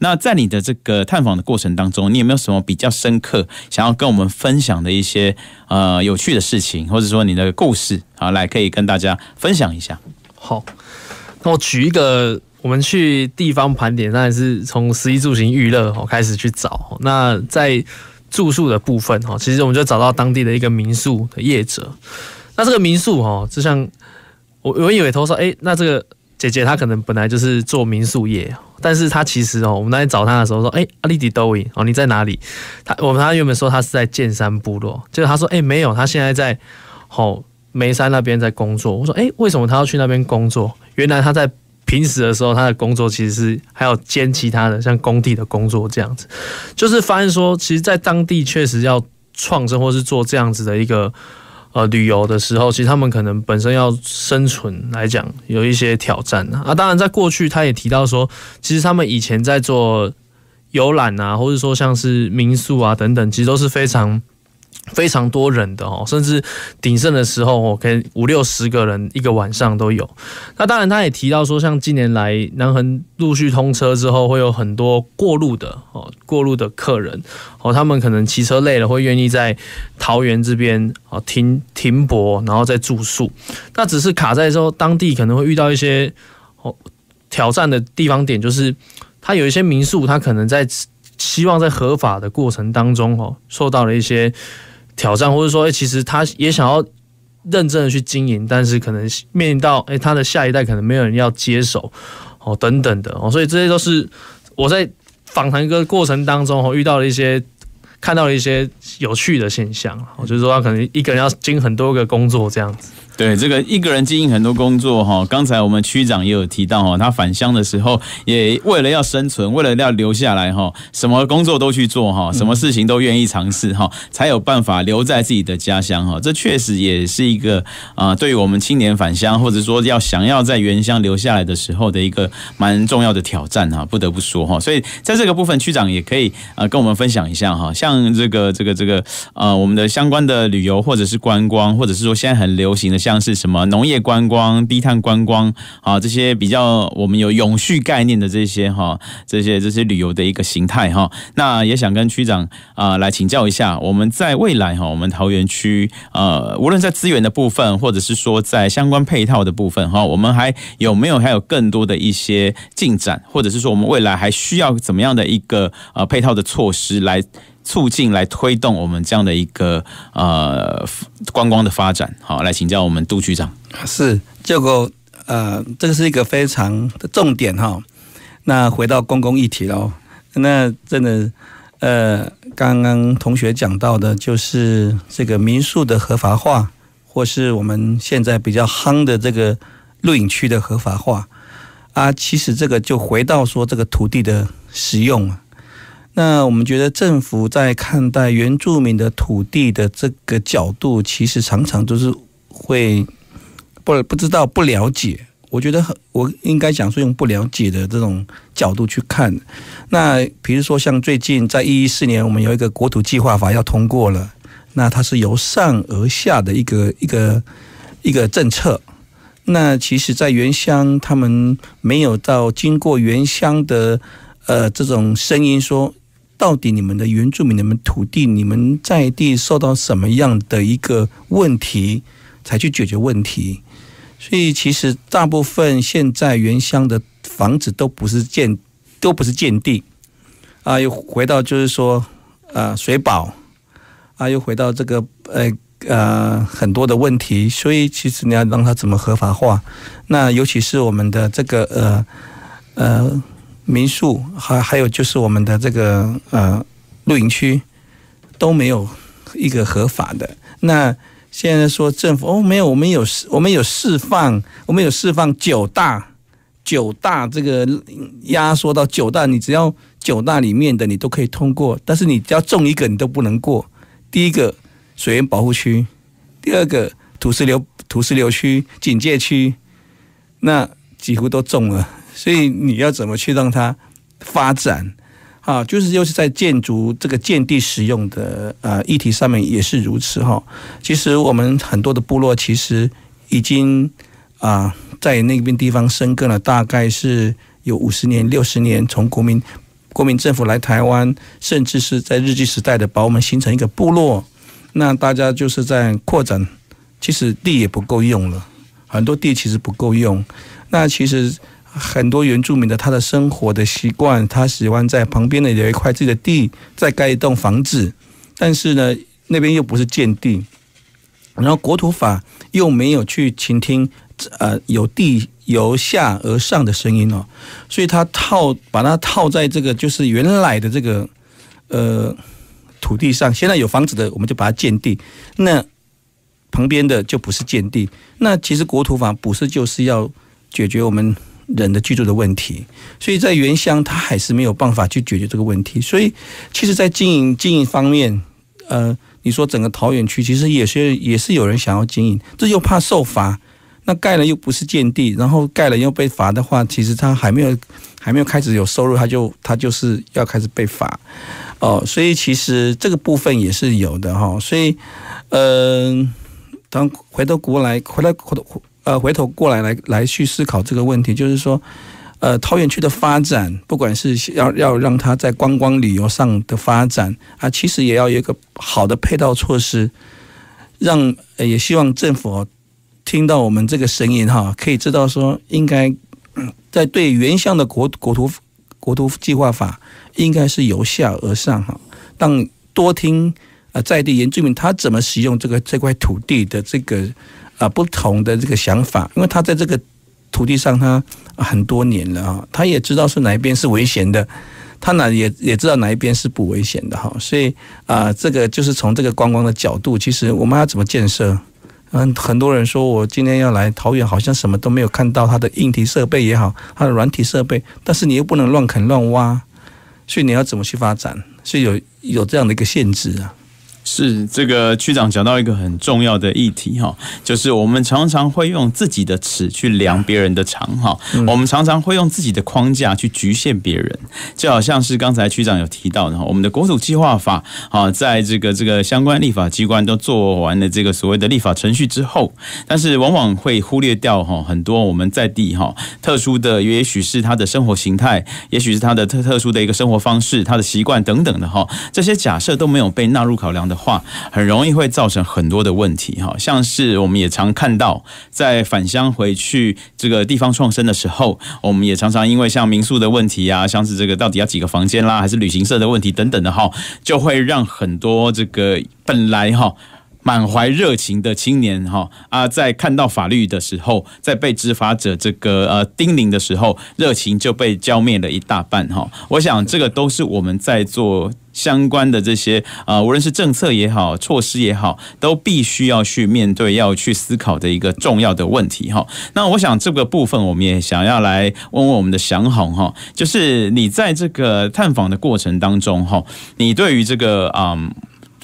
那在你的这个探访的过程当中，你有没有什么比较深刻想要跟我们分享的一些呃有趣的事情，或者说你的故事啊？来，可以跟大家分享一下。好，那我举一个，我们去地方盘点，那也是从十一住行娱乐哦开始去找。那在住宿的部分哈，其实我们就找到当地的一个民宿的业者。那这个民宿哈，就像我我以为他说，哎，那这个。姐姐她可能本来就是做民宿业，但是她其实哦，我们那天找她的时候说，哎，阿丽迪都伊哦，你在哪里？她我们她原本说她是在剑山部落，结果她说，哎，没有，她现在在哦眉山那边在工作。我说，哎，为什么她要去那边工作？原来她在平时的时候，她的工作其实是还有兼其他的，像工地的工作这样子，就是发现说，其实，在当地确实要创生或是做这样子的一个。呃，旅游的时候，其实他们可能本身要生存来讲，有一些挑战啊。啊，当然，在过去他也提到说，其实他们以前在做游览啊，或者说像是民宿啊等等，其实都是非常。非常多人的哦，甚至鼎盛的时候哦，可能五六十个人一个晚上都有。那当然，他也提到说，像近年来南横陆续通车之后，会有很多过路的哦，过路的客人哦，他们可能骑车累了，会愿意在桃园这边哦停停泊，然后再住宿。那只是卡在说当地可能会遇到一些哦挑战的地方点，就是他有一些民宿，他可能在希望在合法的过程当中哦，受到了一些。挑战，或者说，哎，其实他也想要认真的去经营，但是可能面临到，哎，他的下一代可能没有人要接手，哦，等等的，哦，所以这些都是我在访谈一个过程当中，我遇到了一些，看到了一些有趣的现象，哦，就是说他可能一个人要经很多个工作这样子。对这个一个人经营很多工作哈，刚才我们区长也有提到哈，他返乡的时候也为了要生存，为了要留下来哈，什么工作都去做哈，什么事情都愿意尝试哈，才有办法留在自己的家乡哈。这确实也是一个啊，对于我们青年返乡或者说要想要在原乡留下来的时候的一个蛮重要的挑战哈，不得不说哈。所以在这个部分，区长也可以啊跟我们分享一下哈，像这个这个这个啊我们的相关的旅游或者是观光，或者是说现在很流行的像。像是什么农业观光、低碳观光啊，这些比较我们有永续概念的这些哈，这些这些旅游的一个形态哈。那也想跟区长啊来请教一下，我们在未来哈，我们桃园区呃，无论在资源的部分，或者是说在相关配套的部分哈，我们还有没有还有更多的一些进展，或者是说我们未来还需要怎么样的一个呃配套的措施来？促进来推动我们这样的一个呃观光的发展，好，来请教我们杜局长。是这个呃，这个是一个非常的重点哈。那回到公共议题喽，那真的呃，刚刚同学讲到的，就是这个民宿的合法化，或是我们现在比较夯的这个露营区的合法化啊，其实这个就回到说这个土地的使用。那我们觉得政府在看待原住民的土地的这个角度，其实常常都是会不不知道不了解。我觉得我应该讲说，用不了解的这种角度去看。那比如说像最近在一一四年，我们有一个国土计划法要通过了，那它是由上而下的一个一个一个政策。那其实，在原乡他们没有到经过原乡的呃这种声音说。到底你们的原住民、你们土地、你们在地受到什么样的一个问题，才去解决问题？所以其实大部分现在原乡的房子都不是建，都不是建地。啊，又回到就是说，呃，水保啊，又回到这个呃呃很多的问题。所以其实你要让它怎么合法化？那尤其是我们的这个呃呃。民宿还还有就是我们的这个呃露营区都没有一个合法的。那现在说政府哦没有，我们有我们有释放，我们有释放九大九大这个压缩到九大，你只要九大里面的你都可以通过，但是你只要中一个你都不能过。第一个水源保护区，第二个土石流土石流区警戒区，那几乎都中了。所以你要怎么去让它发展啊？就是又是在建筑这个建地使用的呃议题上面也是如此哈。其实我们很多的部落其实已经啊在那边地方生根了，大概是有五十年、六十年。从国民国民政府来台湾，甚至是在日据时代的，把我们形成一个部落。那大家就是在扩展，其实地也不够用了，很多地其实不够用。那其实。很多原住民的他的生活的习惯，他喜欢在旁边的有一块自己的地，再盖一栋房子，但是呢，那边又不是建地，然后国土法又没有去倾听，呃，由地由下而上的声音哦，所以他套把它套在这个就是原来的这个呃土地上，现在有房子的我们就把它建地，那旁边的就不是建地，那其实国土法不是就是要解决我们。人的居住的问题，所以在原乡他还是没有办法去解决这个问题。所以，其实在经营经营方面，呃，你说整个桃园区其实也是也是有人想要经营，这又怕受罚。那盖了又不是建地，然后盖了又被罚的话，其实他还没有还没有开始有收入，他就他就是要开始被罚哦。所以其实这个部分也是有的哈。所以，呃，当回到国来回来回呃，回头过来来来去思考这个问题，就是说，呃，桃园区的发展，不管是要要让它在观光旅游上的发展啊，其实也要有一个好的配套措施，让也希望政府听到我们这个声音哈，可以知道说，应该在对原乡的国国土国土计划法，应该是由下而上哈，让多听啊在地原住民他怎么使用这个这块土地的这个。啊，不同的这个想法，因为他在这个土地上，他很多年了啊，他也知道是哪一边是危险的，他哪也也知道哪一边是不危险的哈，所以啊，这个就是从这个观光的角度，其实我们要怎么建设？嗯，很多人说我今天要来桃园，好像什么都没有看到，它的硬体设备也好，它的软体设备，但是你又不能乱啃乱挖，所以你要怎么去发展？所以有有这样的一个限制啊。是这个区长讲到一个很重要的议题哈，就是我们常常会用自己的尺去量别人的长哈，我们常常会用自己的框架去局限别人，就好像是刚才区长有提到的哈，我们的国土计划法啊，在这个这个相关立法机关都做完了这个所谓的立法程序之后，但是往往会忽略掉哈很多我们在地哈特殊的，也许是他的生活形态，也许是他的特特殊的一个生活方式，他的习惯等等的哈，这些假设都没有被纳入考量的。话很容易会造成很多的问题，哈，像是我们也常看到，在返乡回去这个地方创生的时候，我们也常常因为像民宿的问题啊，像是这个到底要几个房间啦，还是旅行社的问题等等的哈，就会让很多这个本来哈。满怀热情的青年，哈啊，在看到法律的时候，在被执法者这个呃叮咛的时候，热情就被浇灭了一大半，哈。我想这个都是我们在做相关的这些啊，无论是政策也好，措施也好，都必须要去面对、要去思考的一个重要的问题，哈。那我想这个部分，我们也想要来问问我们的祥好。哈，就是你在这个探访的过程当中，哈，你对于这个啊。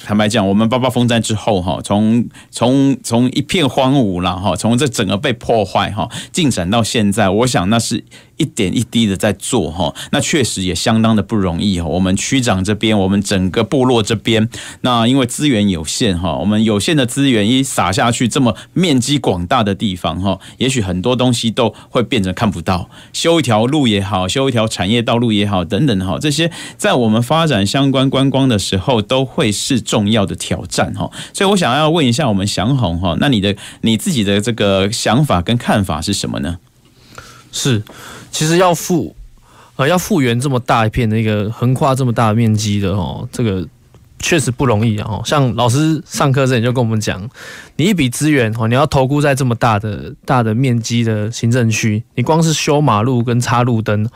坦白讲，我们八八风灾之后，哈，从从从一片荒芜了，哈，从这整个被破坏，哈，进展到现在，我想那是。一点一滴的在做哈，那确实也相当的不容易哈。我们区长这边，我们整个部落这边，那因为资源有限哈，我们有限的资源一撒下去，这么面积广大的地方哈，也许很多东西都会变成看不到。修一条路也好，修一条产业道路也好，等等哈，这些在我们发展相关观光的时候，都会是重要的挑战哈。所以我想要问一下我们祥宏哈，那你的你自己的这个想法跟看法是什么呢？是，其实要复，呃，要复原这么大一片的一个横跨这么大面积的哦，这个确实不容易哦。像老师上课之前就跟我们讲，你一笔资源哦，你要投顾在这么大的大的面积的行政区，你光是修马路跟插路灯。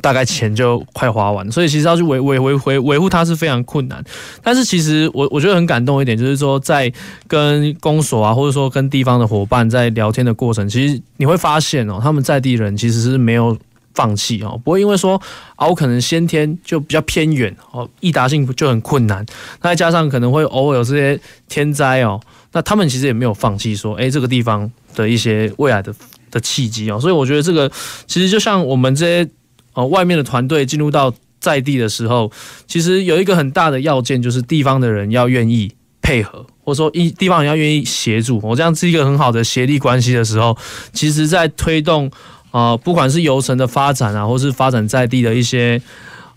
大概钱就快花完，所以其实要去维维维维维护它是非常困难。但是其实我我觉得很感动一点，就是说在跟公所啊，或者说跟地方的伙伴在聊天的过程，其实你会发现哦，他们在地人其实是没有放弃哦。不会因为说啊，我可能先天就比较偏远哦，易达性就很困难。那再加上可能会偶尔有这些天灾哦，那他们其实也没有放弃说，哎，这个地方的一些未来的的契机哦。所以我觉得这个其实就像我们这些。哦，外面的团队进入到在地的时候，其实有一个很大的要件，就是地方的人要愿意配合，或者说一地方人要愿意协助。我这样是一个很好的协力关系的时候，其实在推动啊，不管是游城的发展啊，或是发展在地的一些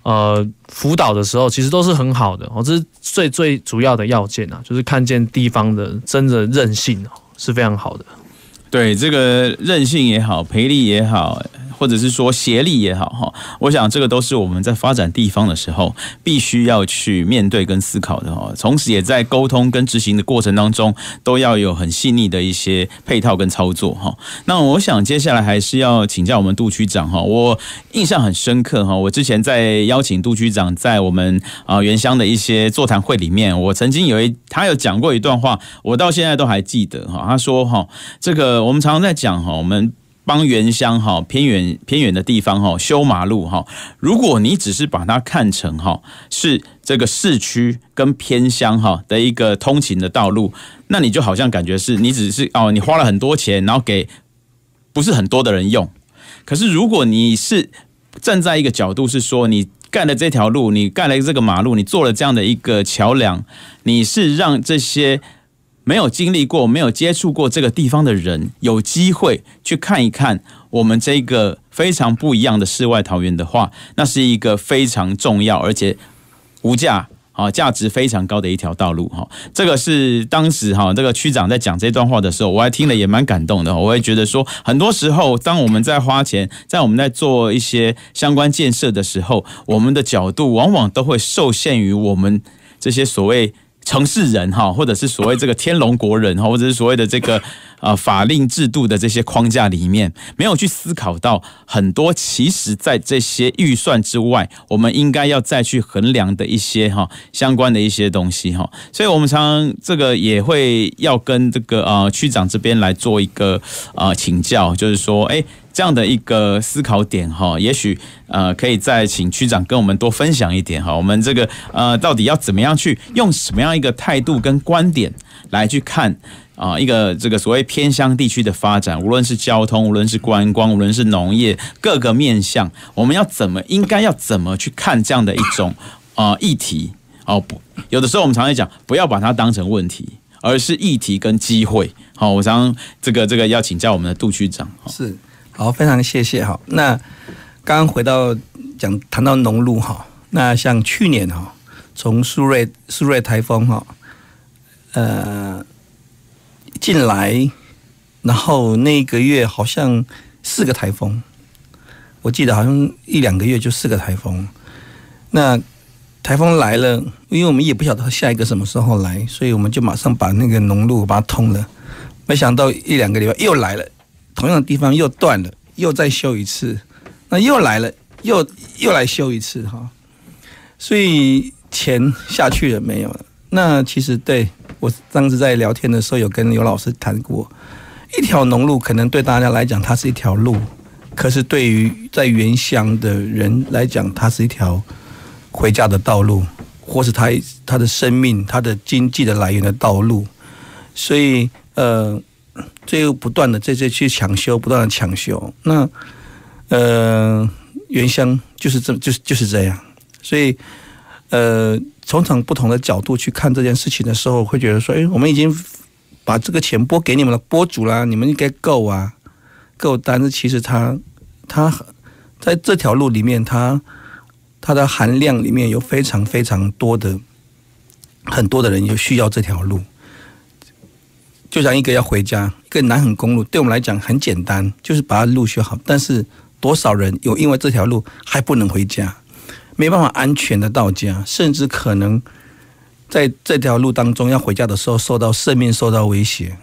呃辅导的时候，其实都是很好的。哦，这是最最主要的要件啊，就是看见地方的真的韧性是非常好的。对，这个韧性也好，赔力也好。或者是说协力也好哈，我想这个都是我们在发展地方的时候必须要去面对跟思考的哈。同时也在沟通跟执行的过程当中，都要有很细腻的一些配套跟操作哈。那我想接下来还是要请教我们杜区长哈。我印象很深刻哈，我之前在邀请杜区长在我们啊原乡的一些座谈会里面，我曾经有一他有讲过一段话，我到现在都还记得哈。他说哈，这个我们常常在讲哈，我们。帮原乡哈偏远偏远的地方哈修马路哈，如果你只是把它看成哈是这个市区跟偏乡哈的一个通勤的道路，那你就好像感觉是你只是哦你花了很多钱，然后给不是很多的人用。可是如果你是站在一个角度是说，你盖了这条路，你盖了这个马路，你做了这样的一个桥梁，你是让这些。没有经历过、没有接触过这个地方的人，有机会去看一看我们这个非常不一样的世外桃源的话，那是一个非常重要而且无价、啊价值非常高的一条道路。哈，这个是当时哈这个区长在讲这段话的时候，我还听了也蛮感动的。我也觉得说，很多时候当我们在花钱、在我们在做一些相关建设的时候，我们的角度往往都会受限于我们这些所谓。城市人哈，或者是所谓这个天龙国人哈，或者是所谓的这个啊法令制度的这些框架里面，没有去思考到很多，其实在这些预算之外，我们应该要再去衡量的一些哈相关的一些东西哈。所以，我们常常这个也会要跟这个啊区长这边来做一个啊请教，就是说，哎。这样的一个思考点哈，也许呃可以再请区长跟我们多分享一点哈。我们这个呃到底要怎么样去用什么样一个态度跟观点来去看啊一个这个所谓偏乡地区的发展，无论是交通，无论是观光，无论是农业各个面向，我们要怎么应该要怎么去看这样的一种啊议题哦？有的时候我们常常讲，不要把它当成问题，而是议题跟机会。好，我想这个这个要请教我们的杜区长哈，是。好，非常谢谢。哈。那刚刚回到讲谈到农路哈，那像去年哈，从苏瑞苏瑞台风哈，呃，进来，然后那个月好像四个台风，我记得好像一两个月就四个台风。那台风来了，因为我们也不晓得下一个什么时候来，所以我们就马上把那个农路把它通了。没想到一两个礼拜又来了。同样的地方又断了，又再修一次，那又来了，又又来修一次哈，所以钱下去了没有了。那其实对我当时在聊天的时候有跟刘老师谈过，一条农路可能对大家来讲它是一条路，可是对于在原乡的人来讲，它是一条回家的道路，或是他他的生命、他的经济的来源的道路，所以呃。这又不断的在这去抢修，不断的抢修。那呃，原乡就是这就是就是这样。所以呃，从从不同的角度去看这件事情的时候，会觉得说，哎，我们已经把这个钱拨给你们了，播主啦，你们应该够啊，够。但是其实他他在这条路里面，它它的含量里面有非常非常多的很多的人就需要这条路。就像一个要回家，一个南横公路，对我们来讲很简单，就是把它路修好。但是多少人有因为这条路还不能回家，没办法安全的到家，甚至可能在这条路当中要回家的时候受到生命受到威胁，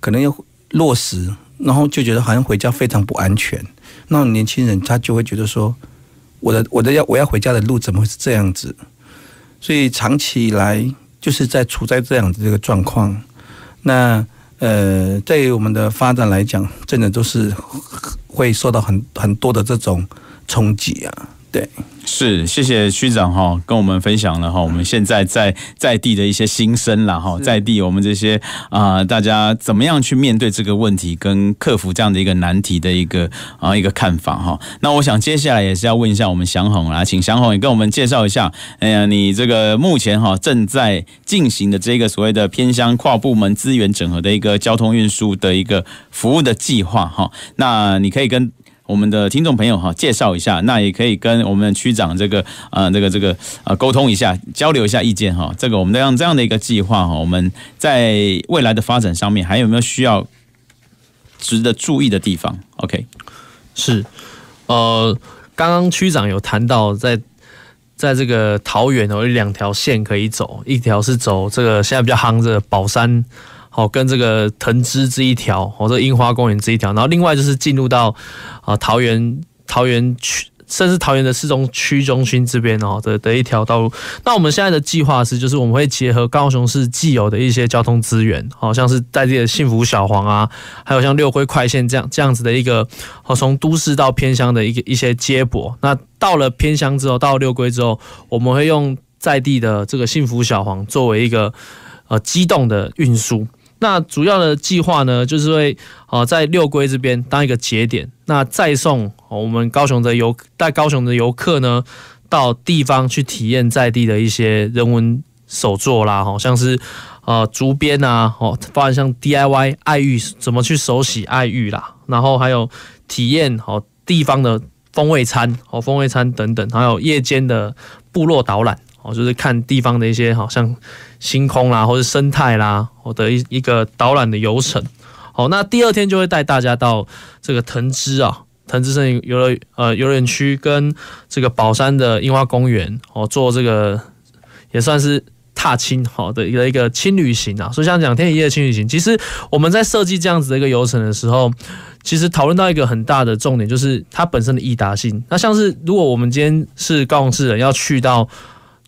可能要落实，然后就觉得好像回家非常不安全。那年轻人他就会觉得说，我的我的要我要回家的路怎么会是这样子？所以长期以来就是在处在这样的这个状况。那呃，对于我们的发展来讲，真的都是会受到很很多的这种冲击啊。对，是，谢谢区长哈，跟我们分享了哈，我们现在在在地的一些心声了哈，在地我们这些啊，大家怎么样去面对这个问题，跟克服这样的一个难题的一个啊一个看法哈。那我想接下来也是要问一下我们祥红啦，请祥也跟我们介绍一下，哎呀，你这个目前哈正在进行的这个所谓的偏乡跨部门资源整合的一个交通运输的一个服务的计划哈。那你可以跟。我们的听众朋友哈，介绍一下，那也可以跟我们区长这个啊，这个这个啊沟通一下，交流一下意见哈。这个我们这样这样的一个计划哈，我们在未来的发展上面还有没有需要值得注意的地方？OK，是，呃，刚刚区长有谈到，在在这个桃园哦，有两条线可以走，一条是走这个现在比较夯的宝山。哦，跟这个藤枝这一条，或者樱花公园这一条，然后另外就是进入到啊桃园桃园区，甚至桃园的市中区中心这边哦的的一条道路。那我们现在的计划是，就是我们会结合高雄市既有的一些交通资源，好像是在地的幸福小黄啊，还有像六龟快线这样这样子的一个哦从都市到偏乡的一个一些接驳。那到了偏乡之后，到六龟之后，我们会用在地的这个幸福小黄作为一个呃机动的运输。那主要的计划呢，就是会啊在六龟这边当一个节点，那再送我们高雄的游带高雄的游客呢，到地方去体验在地的一些人文手作啦，好像是呃竹编啊，哦，或者像 DIY 爱玉怎么去手洗爱玉啦，然后还有体验好地方的风味餐，好风味餐等等，还有夜间的部落导览，哦，就是看地方的一些好像。星空啦，或者生态啦，我的一一个导览的游程，好，那第二天就会带大家到这个藤枝啊，藤枝森林游乐呃游乐园区跟这个宝山的樱花公园，哦，做这个也算是踏青好的一个一个轻旅行啊。所以像两天一夜的轻旅行，其实我们在设计这样子的一个游程的时候，其实讨论到一个很大的重点，就是它本身的易达性。那像是如果我们今天是高雄市人要去到。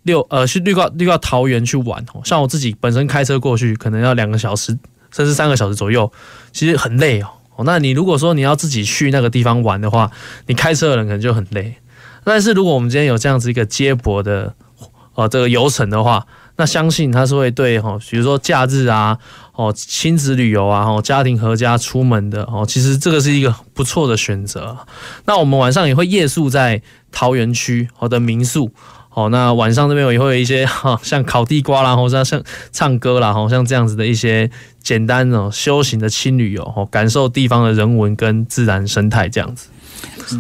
六呃去绿岛绿岛桃园去玩哦，像我自己本身开车过去可能要两个小时甚至三个小时左右，其实很累哦。哦，那你如果说你要自己去那个地方玩的话，你开车的人可能就很累。但是如果我们今天有这样子一个接驳的呃这个游程的话，那相信他是会对哈，比如说假日啊哦亲子旅游啊哦家庭合家出门的哦，其实这个是一个不错的选择。那我们晚上也会夜宿在桃园区好的民宿。哦，那晚上这边我也会有一些 哈，像烤地瓜啦，或者像唱歌啦，好像这样子的一些简单哦修行的轻旅游，哦，感受地方的人文跟自然生态这样子。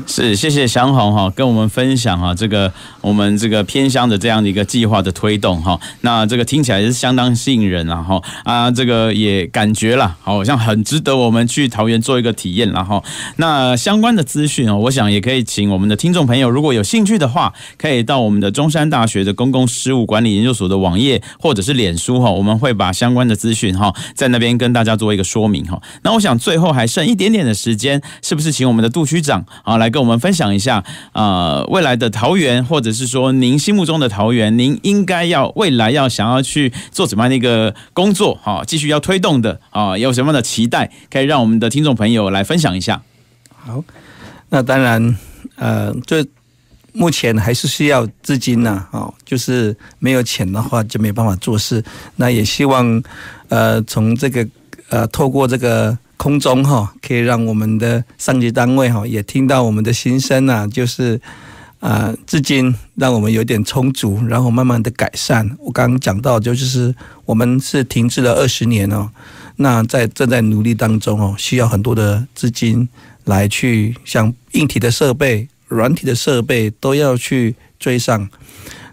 是，谢谢祥红哈，跟我们分享哈这个我们这个偏乡的这样的一个计划的推动哈，那这个听起来是相当吸引人啊哈啊这个也感觉了，好像很值得我们去桃园做一个体验然后那相关的资讯哦，我想也可以请我们的听众朋友如果有兴趣的话，可以到我们的中山大学的公共事务管理研究所的网页或者是脸书哈，我们会把相关的资讯哈在那边跟大家做一个说明哈。那我想最后还剩一点点的时间，是不是请我们的杜区长？好，来跟我们分享一下啊，未来的桃园，或者是说您心目中的桃园，您应该要未来要想要去做什么样的一个工作？哈，继续要推动的啊，有什么样的期待，可以让我们的听众朋友来分享一下。好，那当然，呃，这目前还是需要资金呐，哦，就是没有钱的话，就没办法做事。那也希望，呃，从这个，呃，透过这个。空中哈，可以让我们的上级单位哈也听到我们的心声呐，就是啊，资金让我们有点充足，然后慢慢的改善。我刚刚讲到，就是我们是停滞了二十年哦，那在正在努力当中哦，需要很多的资金来去像硬体的设备、软体的设备都要去追上。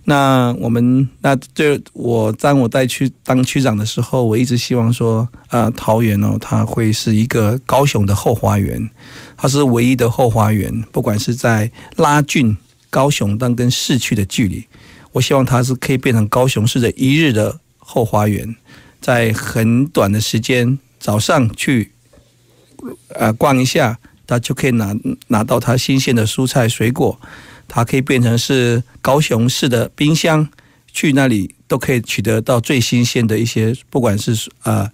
那我们那这我当我再去当区长的时候，我一直希望说，啊，桃园哦，它会是一个高雄的后花园，它是唯一的后花园。不管是在拉郡、高雄，但跟市区的距离，我希望它是可以变成高雄市的一日的后花园，在很短的时间早上去，呃，逛一下，他就可以拿拿到他新鲜的蔬菜水果。它可以变成是高雄市的冰箱，去那里都可以取得到最新鲜的一些，不管是呃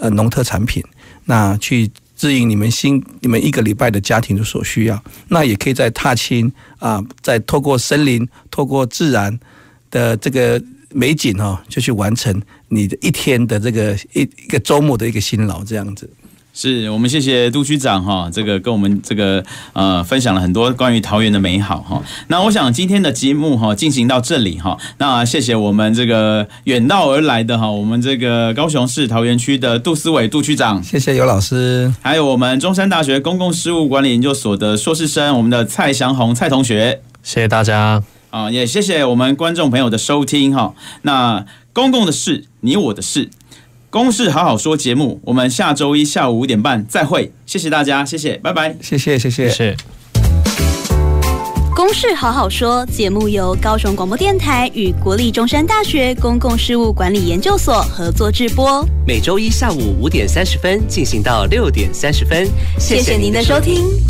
呃农特产品，那去自应你们新你们一个礼拜的家庭的所需要，那也可以在踏青啊，在透过森林、透过自然的这个美景哦，就去完成你的一天的这个一一个周末的一个辛劳这样子。是我们谢谢杜区长哈，这个跟我们这个呃分享了很多关于桃园的美好哈。那我想今天的节目哈进行到这里哈，那谢谢我们这个远道而来的哈，我们这个高雄市桃园区的杜思伟杜区长，谢谢尤老师，还有我们中山大学公共事务管理研究所的硕士生我们的蔡祥宏蔡同学，谢谢大家啊，也谢谢我们观众朋友的收听哈。那公共的事，你我的事。公事好好说节目，我们下周一下午五点半再会，谢谢大家，谢谢，拜拜，谢谢，谢谢，公事好好说节目由高雄广播电台与国立中山大学公共事务管理研究所合作制播，每周一下午五点三十分进行到六点三十分，谢谢您的收听。